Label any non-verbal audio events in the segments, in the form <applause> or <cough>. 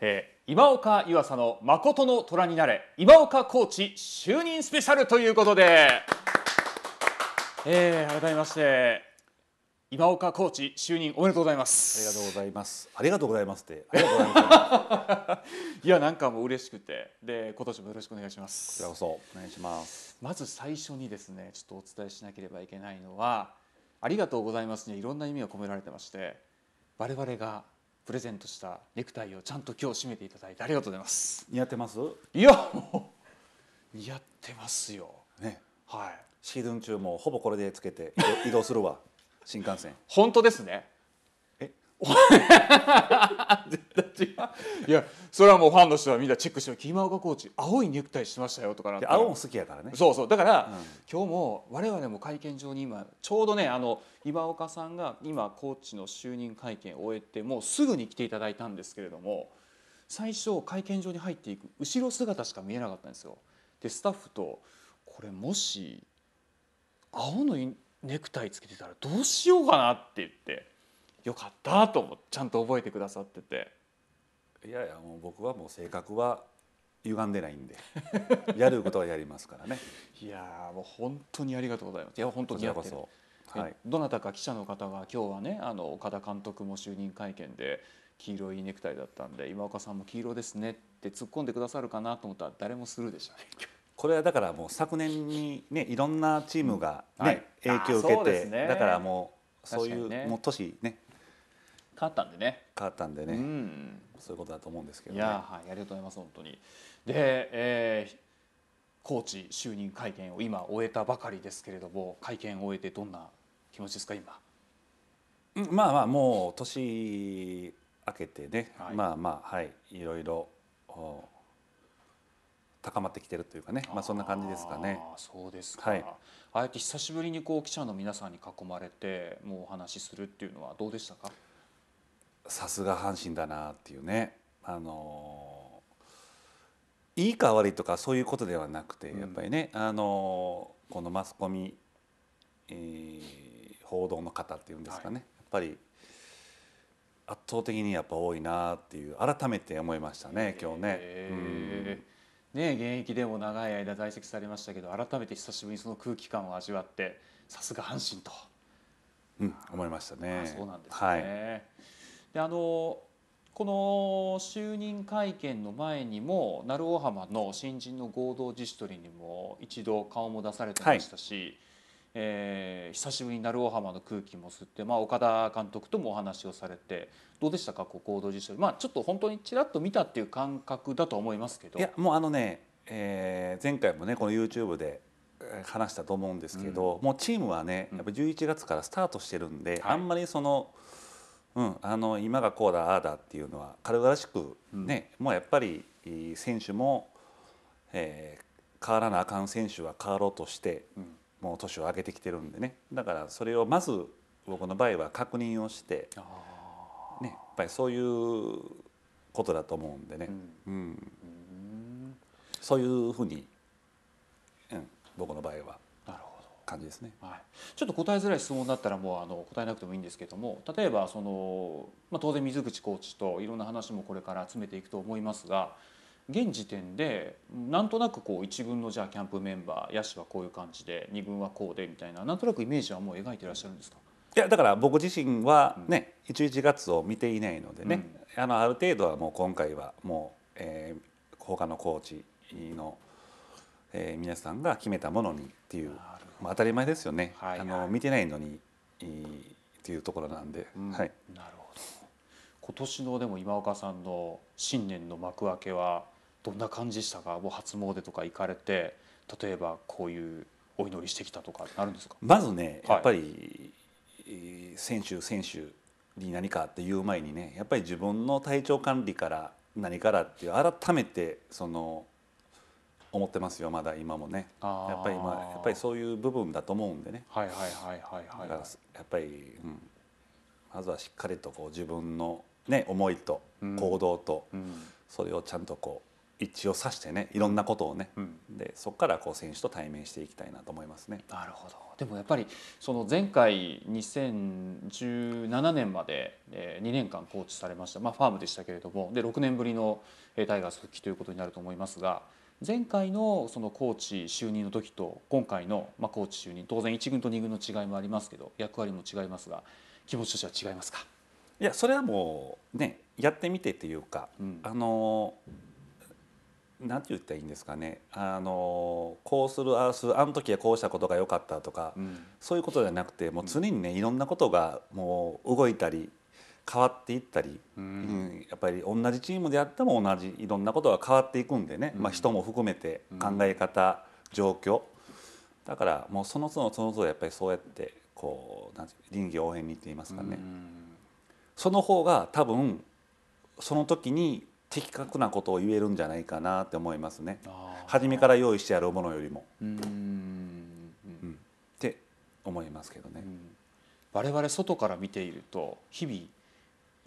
えー、今岡岩佐の誠の虎になれ今岡コーチ就任スペシャルということで、えー、改めまして今岡コーチ就任おめでとうございますありがとうございますありがとうございますって <laughs> いますいやなんかもう嬉しくてで今年もよろしくお願いしますこちらこそお願いしますまず最初にですねちょっとお伝えしなければいけないのはありがとうございますにいろんな意味が込められてまして我々がプレゼントしたネクタイをちゃんと今日締めていただいてありがとうございます似合ってますいやもう似合ってますよねはいシーズン中もほぼこれでつけて移動するわ新幹線本当ですねえ <laughs> いやそれはもうファンの人はみんなチェックして「キーマコーチ青いネクタイしましたよ」とかなんて青も好きやからねそうそうだから、うん、今日も我々も会見場に今ちょうどねあの今岡さんが今コーチの就任会見を終えてもうすぐに来ていただいたんですけれども最初会見場に入っていく後ろ姿しか見えなかったんですよ。でスタッフとこれもし青のネクタイつけてたらどうしようかなって言ってよかったと思ってちゃんと覚えてくださってて。いやいやもう僕はもう性格は歪んでないんで <laughs> やることはやりますからねいやもう本当にありがとうございますいや本当にやってるこそ、はい、どなたか記者の方が今日はねあの岡田監督も就任会見で黄色いネクタイだったんで今岡さんも黄色ですねって突っ込んでくださるかなと思ったら誰もするでしたねこれはだからもう昨年にねいろんなチームがね、うんはい、影響を受けて、ね、だからもうそういう、ね、もう年ね変わったんでね変わったんでね、うん、そういうことだと思うんですけど、ね、いや、はい、ありがとうございます本当にで、えー、コーチ就任会見を今終えたばかりですけれども会見を終えてどんな気持ちですか今まあまあもう年明けてね、はい、まあまあはいいろいろ高まってきてるというかねまあそんな感じですかね。そうですか、はい、あえて久しぶりにこう記者の皆さんに囲まれてもうお話しするっていうのはどうでしたかさすが阪神だなっていうねあのいいか悪いとかそういうことではなくて、うん、やっぱりねあのこのマスコミ、えー、報道の方っていうんですかね、はい、やっぱり圧倒的にやっぱ多いなっていう改めて思いましたね今日ね。ね現役でも長い間在籍されましたけど改めて久しぶりにその空気感を味わってさすが阪神と、うん、思いましたね。そうなんですね、はいであのこの就任会見の前にも鳴尾浜の新人の合同自主トレにも一度顔も出されてましたし、はい、えー、久しぶりに鳴尾浜の空気も吸って、まあ、岡田監督ともお話をされてどうでしたかこう合同自主トレ、まあ、ちょっと本当にちらっと見たっていう感覚だと思いますけど。いやもうあのね、えー、前回もねこの YouTube で話したと思うんですけど、うん、もうチームはねやっぱ11月からスタートしてるんで、はい、あんまりその。うん、あの今がこうだああだっていうのは軽々しくね、うん、もうやっぱり選手も、えー、変わらなあかん選手は変わろうとして、うん、もう年を上げてきてるんでねだからそれをまず僕の場合は確認をして、ね、やっぱりそういうことだと思うんでね、うん、うん、そういうふうに、うん、僕の場合は。感じですね、はい、ちょっと答えづらい質問だったらもうあの答えなくてもいいんですけども例えばその、まあ、当然水口コーチといろんな話もこれから詰めていくと思いますが現時点でなんとなくこう1軍のじゃあキャンプメンバー野手はこういう感じで2軍はこうでみたいななんとなくイメージはもう描いてらっしゃるんですかいやだから僕自身はね、うん、11月を見ていないのでね、うん、あのある程度はもう今回はもう、えー、他のコーチの、えー、皆さんが決めたものにっていうまあ、当たり前ですよね、はいはい、あの見てないのに、っていうところなんで、うん、はい、なるほど今年のでも今岡さんの新年の幕開けはどんな感じでしたかもう初詣とか行かれて例えばこういうお祈りしてきたとかあるんですかまずね、はい、やっぱり、選手選手に何かっていう前にねやっぱり自分の体調管理から何からっていう改めてその思ってますよまだ今もねやっぱり今やっぱりそういう部分だと思うんでねはいはいはいはいはいだからやっぱり、うん、まずはしっかりとこう自分の、ね、思いと行動と、うん、それをちゃんとこう一致をさしてねいろんなことをね、うん、でそこからこう選手と対面していきたいなと思いますね。なるほどでもやっぱりその前回2017年まで2年間コーチされました、まあ、ファームでしたけれどもで6年ぶりのタイガース復帰ということになると思いますが。前回のそのコーチ就任の時と今回の、まあ、コーチ就任当然1軍と2軍の違いもありますけど役割も違いますが気持ちとしては違いますかいやそれはもうねやってみてっていうか、うん、あのなんて言ったらいいんですかねあのこうするああするあの時はこうしたことが良かったとか、うん、そういうことじゃなくてもう常にねいろんなことがもう動いたり変わっていったり、うん、やっぱり同じチームであっても同じいろんなことが変わっていくんでね、うん、まあ、人も含めて考え方、うん、状況だからもうそのそのその都度やっぱりそうやってこう臨機応変にって言いますかね、その方が多分その時に的確なことを言えるんじゃないかなって思いますね初めから用意してやるものよりも。って思いますけどね。我々外から見ていると日々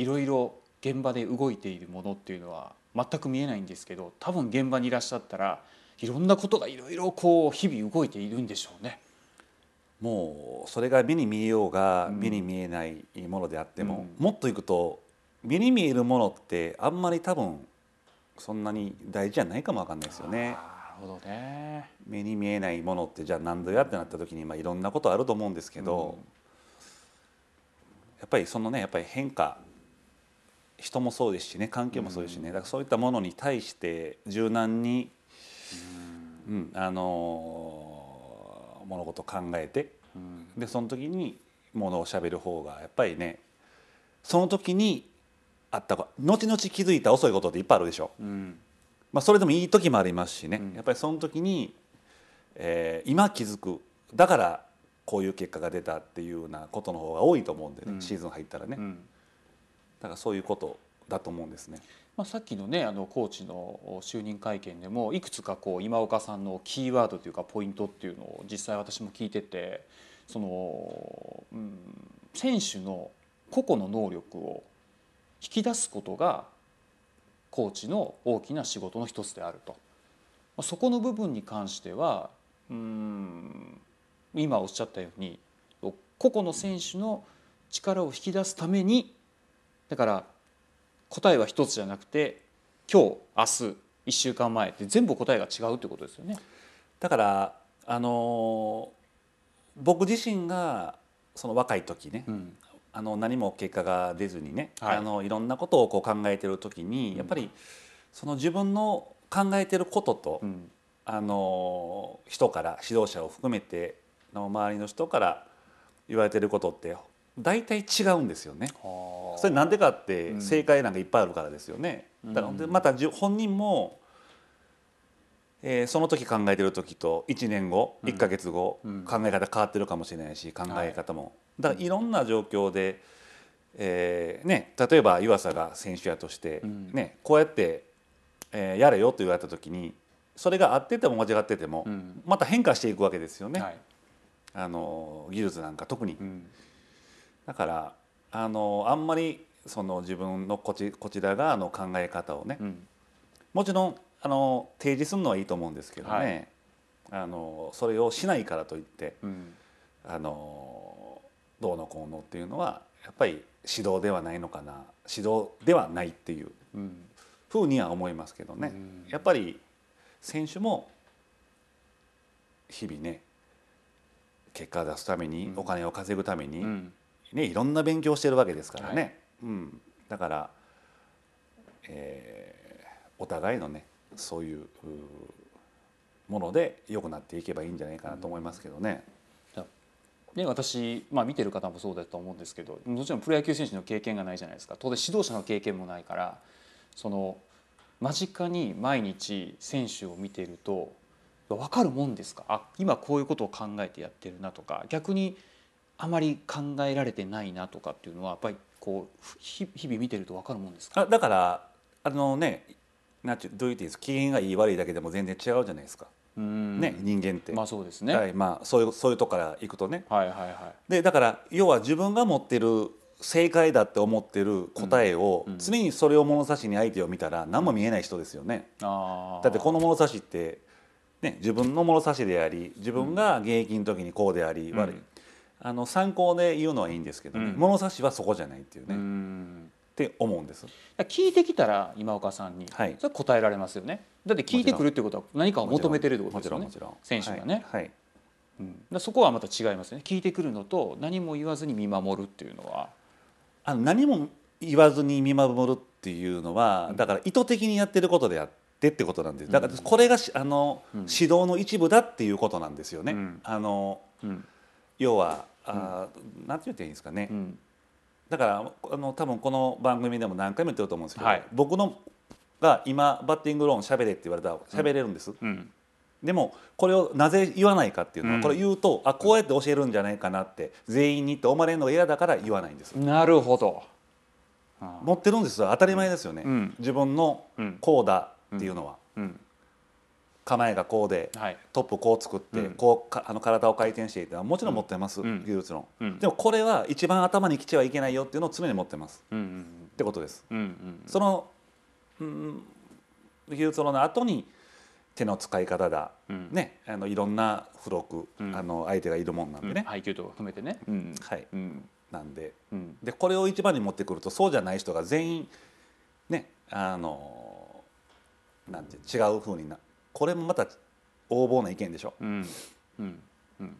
いろいろ現場で動いているものっていうのは全く見えないんですけど多分現場にいらっしゃったらいろんなことがいろいろこう日々動いているんでしょうね。もうそれが目に見えようが目に見えないものであっても、うん、もっといくと目に見えるものってあんまり多分そんなに大事じゃないかもわかんないですよね。なるほどね目に見えないものってじゃあ何度やってなった時に、まあ、いろんなことあると思うんですけど、うん、やっぱりそのねやっぱり変化人もそうですしね環境もそうですしね、だからそういったものに対して柔軟に、うん、あの物事を考えて、でその時にものをしゃべる方がやっぱりねその時にあった後々気づいた遅いことっていっぱいあるでしょ、うん、まあ、それでもいい時もありますしね、うん、やっぱりその時に、えー、今気づくだからこういう結果が出たっていうようなことの方が多いと思うんでね、うん、シーズン入ったらね。だからそういうことだと思うんですね。まあ、さっきのねあのコーチの就任会見でもいくつかこう今岡さんのキーワードというかポイントっていうのを実際私も聞いててその、うん、選手の個々の能力を引き出すことがコーチの大きな仕事の一つであると。そこの部分に関してはうん今おっしゃったように個々の選手の力を引き出すためにだから答えは一つじゃなくて今日明日1週間前って全部答えが違うってことですよね。だからあの僕自身がその若い時ね、うん、あの何も結果が出ずにね、はい、あのいろんなことをこう考えてる時に、うん、やっぱりその自分の考えてることと、うん、あの人から指導者を含めての周りの人から言われてることって大体違うんですよね。それなんでかって正解なんかいっぱいあるからですよね。だからまた本人もえー、その時考えてる時と1年後1か月後、考え方変わってるかもしれないし考え方も、だからいろんな状況で、えーね、例えば湯浅が選手やとして、ね、こうやって、えー、やれよと言われた時にそれが合ってても間違ってても、また変化していくわけですよね、あの技術なんか特に。だからあのあんまりその自分のこちこちら側の考え方をね、うん、もちろんあの提示するのはいいと思うんですけどね、はい、あのそれをしないからといって、うん、あのどうのこうのっていうのはやっぱり指導ではないのかな指導ではないっていうふうには思いますけどね、うん、やっぱり選手も日々ね結果を出すために、お金を稼ぐために、ね、いろんな勉強してるわけですからね、はい、うん、だから、えー、お互いのねそういうもので良くなっていけばいいんじゃないかなと思いますけどね。ね、私、まあ、見てる方もそうだと思うんですけどもちろんプロ野球選手の経験がないじゃないですか当然指導者の経験もないからその間近に毎日選手を見ていると分かるもんですかあ今こういうことを考えてやってるなとか逆にあまり考えられてないなとかっていうのはやっぱりこう日々見てると分かるもんですかあだからあのねなんてどういうていいです機嫌がいい悪いだけでも全然違うじゃないですか。ね、人間ってまあそうですね、はいまあ、そういうそういうとこからいくとね、はいはいはい、でだから要は自分が持ってる正解だって思ってる答えを、うん、常にそれを物差しに相手を見たら何も見えない人ですよね、うん、だってこの物差しって、ね、自分の物差しであり自分が現役の時にこうであり、うん、悪いあの参考で言うのはいいんですけど、ねうん、物差しはそこじゃないっていうね。うって思うんです聞いてきたら今岡さんに、はい、それ答えられますよねだって聞いてくるってことは何かを求めてるってことですよね選手がね、はい、はいうん、だそこはまた違いますね聞いてくるのと何も言わずに見守るっていうのはあの何も言わずに見守るっていうのはだから意図的にやってることであってってことなんですだからこれがあの、うん、指導の一部だっていうことなんですよね。うん、あの、うん要はあ、うん、なんて言っていいんですかね、うん、だからあの多分この番組でも何回も言ってると思うんですけど、はい、僕のが今バッティングローンしゃべれって言われたらべれるんです、うん、でもこれをなぜ言わないかっていうのは、これ言うとあこうやって教えるんじゃないかなって全員にって思われるのが嫌だから言わないんですなるほど持ってるんです当たり前ですよね、自分のこうだっていうのは。うん構えがこうで、はい、トップこう作って、うん、こうあの体を回転していてもちろん持ってます、うん、技術論、うん、でもこれは一番頭にきちはいけないよっていうのを常に持ってます、うんうんうん、ってことです。うんうんその、うん、技術の後に手の使い方だ、ね、あのいろんな付録、あの相手がいるもんなんでね、配球とか含めてね、はい、なんで,、でこれを一番に持ってくるとそうじゃない人が全員ねあのなんて違うふうになこれもまた横暴な意見でしょ。うんうんうん、っ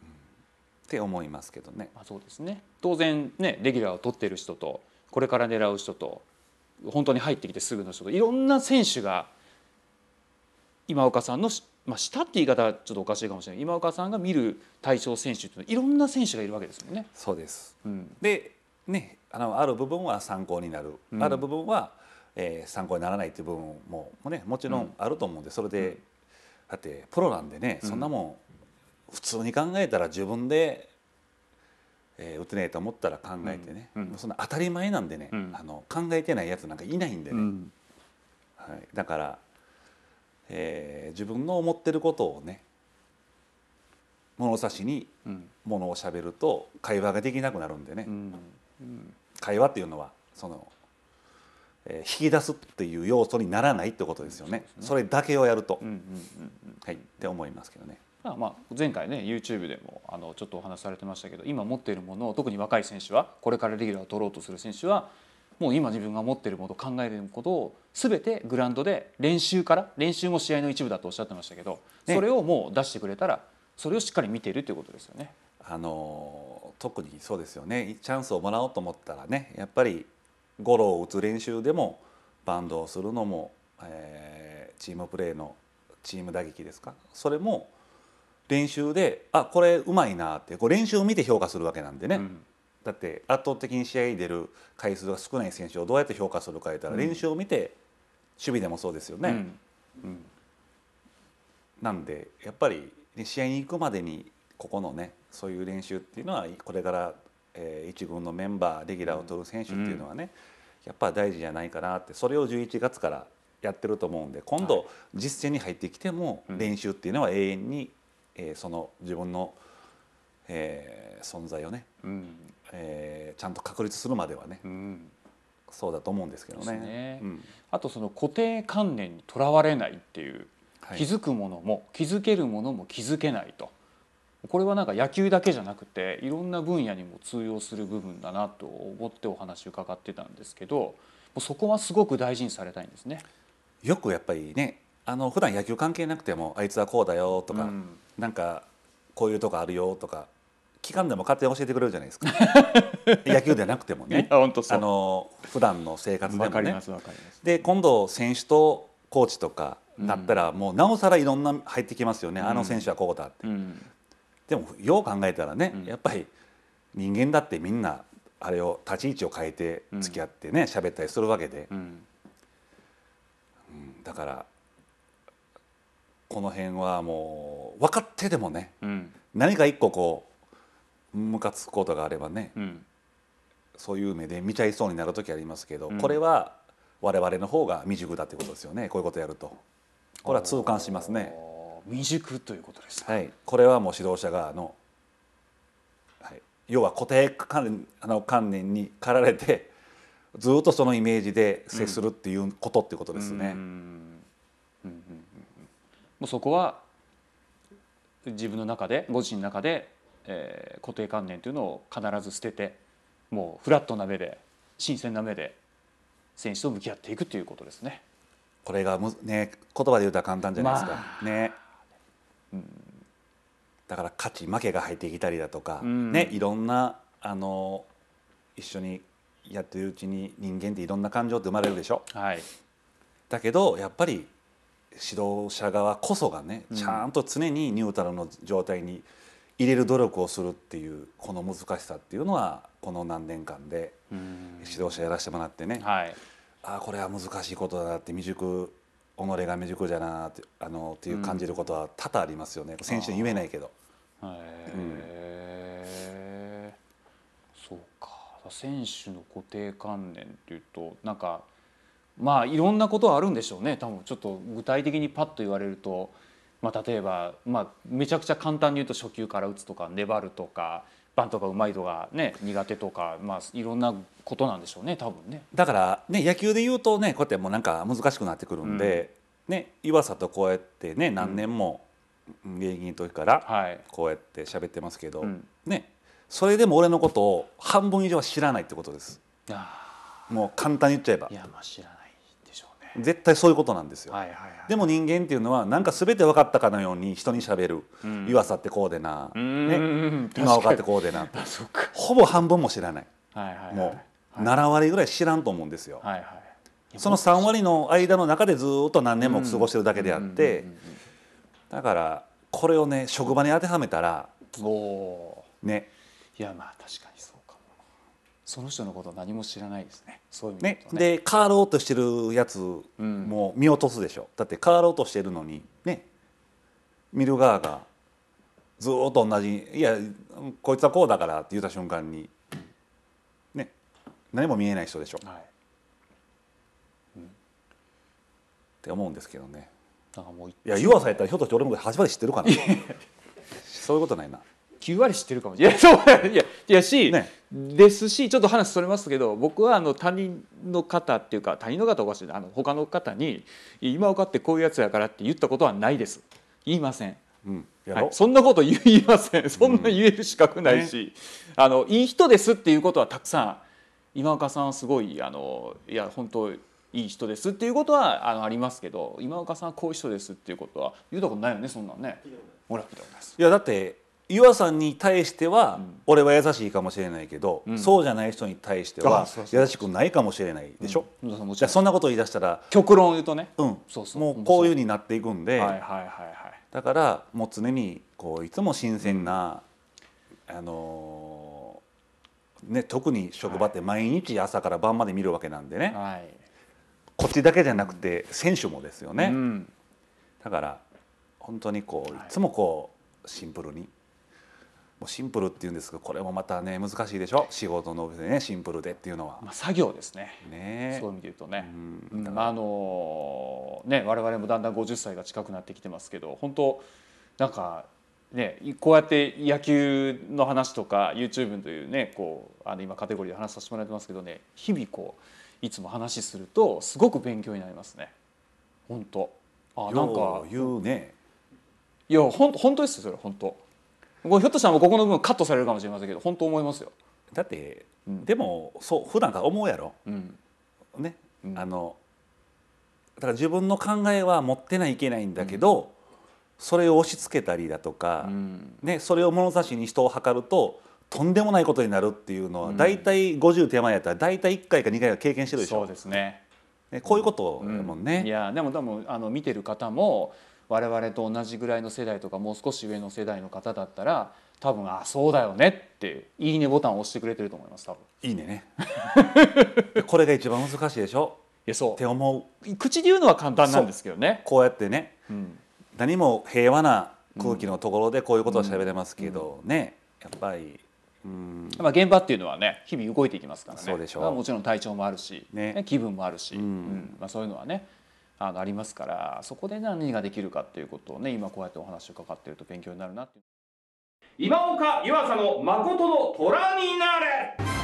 て思いますけどね。まあ、そうですね当然ねレギュラーを取っている人とこれから狙う人と本当に入ってきてすぐの人といろんな選手が今岡さんの、まあ、下って言い方ちょっとおかしいかもしれない今岡さんが見る対象選手っていろんな選手がいるわけですもんね。そうです、うん、でねあのある部分は参考になる、うん、ある部分は、えー、参考にならないっていう部分もも,、ね、もちろんあると思うんで、それでだってプロなんでねそんなもん普通に考えたら自分で、えー、打てねえと思ったら考えてね、うん、そんな当たり前なんでね、うん、あの考えてないやつなんかいないんでね、うん、はい、だから、えー、自分の思ってることをね物差しに物をしゃべると会話ができなくなるんでね、会話っていうのはその引き出すっていう要素にならないってことですよね、それだけをやると、うんうんうんうん、はいって思いますけどね。まあ、前回ね YouTube でもあのちょっとお話されてましたけど今持っているものを特に若い選手はこれからレギュラーを取ろうとする選手はもう今自分が持っているもの考えていることをすべてグラウンドで練習から練習も試合の一部だとおっしゃってましたけど、ね、それをもう出してくれたらそれをしっかり見ているということですよね。あの特にそうですよねチャンスをもらおうと思ったらねやっぱりゴロを打つ練習でもバンドをするのも、えー、チームプレーのチーム打撃ですかそれも練習であこれうまいなってこう練習を見て評価するわけなんでね、うん、だって圧倒的に試合に出る回数が少ない選手をどうやって評価するかやったら、練習を見て守備でもそうですよね。うんうん、なんでやっぱり試合に行くまでにここのねそういう練習っていうのはこれからえー、一軍のメンバーレギュラーを取る選手っていうのはね、うん、やっぱ大事じゃないかなってそれを11月からやってると思うんで今度実戦に入ってきても練習っていうのは永遠に、えー、その自分の、えー、存在をね、うん、えー、ちゃんと確立するまではね、うん、そうだと思うんですけどね。ねうん、あとその固定観念にとらわれないっていう、はい、気づくものも気づけるものも気づけないと。これはなんか野球だけじゃなくていろんな分野にも通用する部分だなと思ってお話伺ってたんですけどそこはすごく大事にされたいんですね。よくやっぱりねあの普段野球関係なくてもあいつはこうだよとか、うん、なんかこういうとこあるよとか期間でも勝手に教えてくれるじゃないですか <laughs> 野球でなくてもね本当あの普段の生活でもねで今度選手とコーチとかだったら、もうなおさらいろんな入ってきますよね、うん、あの選手はこうだって、うん、でもよう考えたらね、うん、やっぱり人間だってみんなあれを立ち位置を変えて付き合ってね喋、うん、ったりするわけで、うん、だからこの辺はもう分かってでもね、何か一個こうムカつくことがあればね、そういう目で見ちゃいそうになる時ありますけど、これは我々の方が未熟だってことですよねこういうことやるとこれは痛感しますね。未熟ということです、はい、これはもう指導者側の、はい、要は固定観念あの観念に駆られてずっとそのイメージで接するっていうことっていうことですね。もうそこは自分の中でご自身の中で、えー、固定観念というのを必ず捨ててもうフラットな目で新鮮な目で選手と向き合っていくということですね。これがむね言葉で言うとは簡単じゃないですか。まあ、ね。だから勝ち負けが入ってきたりだとか、ね、いろんなあの一緒にやってるうちに人間っていろんな感情って生まれるでしょ。はい、だけどやっぱり指導者側こそがねちゃんと常にニュートラルの状態に入れる努力をするっていうこの難しさっていうのはこの何年間で指導者やらせてもらってね、はい、ああこれは難しいことだなって未熟己が未熟故じゃなってあのっていう感じることは多々ありますよね、うん、選手に言えないけど。へえ、そうか選手の固定観念っていうとなんかまあいろんなことはあるんでしょうね多分ちょっと具体的にパッと言われると、まあ、例えば、まあ、めちゃくちゃ簡単に言うと初球から打つとか粘るとかパとかうまいとか、ね、苦手とか、まあ、いろんなことなんでしょうね多分ねだから、ね、野球で言うとねこうやってもうなんか難しくなってくるんで、うん、ね、岩佐とこうやってね何年も芸人の時からこうやって喋ってますけど、はい、ね、それでも俺のことを半分以上は知らないってことです。もう簡単に言っちゃえば。いやまあ知らない絶対そういうことなんですよ、はいはいはい、でも人間っていうのはなんか全て分かったかのように人にしゃべる、うん、ってこうでな、ね、今分かってこうでなほぼ半分も知らないはいはいはい、もう7割ぐらい知らんと思うんですよ、はいはい、その3割の間の中でずっと何年も過ごしてるだけであって、だからこれをね職場に当てはめたらねいやまあ確かにその人のこと何も知らないですねそういう意味ね、ね、で変わろうとしてるやつも見落とすでしょ、うん、だって変わろうとしてるのにね見る側がずっと同じ「いやこいつはこうだから」って言った瞬間にね何も見えない人でしょ、はいうって思うんですけどねなんかもういや湯浅やったらひょっとして俺のこと8割知ってるかなそういうことないな9割知ってるかもしれないいやそういやいやし、ね、ですしちょっと話それますけど僕はあの他人の方っていうか他人の方おかしいあの他の方に「今岡ってこういうやつやから」って言ったことはないです言いません。うんはい、そんなこと言いませんそんな言える資格ないし、うんね、あのいい人ですっていうことはたくさん今岡さんはすごいあのいや本当いい人ですっていうことはあのありますけど今岡さんはこういう人ですっていうことは言うたことないよねそんなんね。いやだって岩さんに対しては俺は優しいかもしれないけど、うん、そうじゃない人に対しては優しくないかもしれないでしょ、うん、じゃそんなこと言い出したら極論言うとね、うん、そうそうもうこういうふうになっていくんで、はいはいはいはい、だからもう常にこういつも新鮮な、うん、あのー、ね、特に職場って毎日朝から晩まで見るわけなんでね、はい、こっちだけじゃなくて選手もですよね、だから本当にこういつもこうシンプルに。もうシンプルっていうんですけどこれもまたね難しいでしょ仕事の上ねシンプルでっていうのは、まあ、作業ですねねそういう意味で言うとね、うん、まああのね我々もだんだん50歳が近くなってきてますけど本当なんかね、こうやって野球の話とか YouTube というねこうあの今カテゴリーで話させてもらってますけどね日々こういつも話するとすごく勉強になりますね本当あなんか言うねいや本当本当ですよそれ本当これひょっとしたらここの部分カットされるかもしれませんけど本当思いますよだって、うん、でもそう普段から思うやろ、うん、ね、うん、あのだから自分の考えは持ってないいけないんだけど、うん、それを押し付けたりだとか、ね、それを物差しに人を測るととんでもないことになるっていうのは大体、うん、50手前やったら大体1回か2回は経験してるでしょそうですねね、こういうことやもんね。いやでもでもあの見てる方も我々と同じぐらいの世代とかもう少し上の世代の方だったら多分あそうだよねっていいねボタンを押してくれてると思います多分いいねね <laughs> これが一番難しいでしょいやそうって思う口で言うのは簡単なんですけどねこうやってね、うん、何も平和な空気のところでこういうことを喋れますけど、うんうん、ねやっぱりうんまあ、現場っていうのはね日々動いていきますからねそうでしょうもちろん体調もあるし、ね、気分もあるし、うん、うん、まあ、そういうのはねあのありますからそこで何ができるかっていうことをね今こうやってお話を伺ってると勉強になるなって今岡湯浅の誠の虎になれ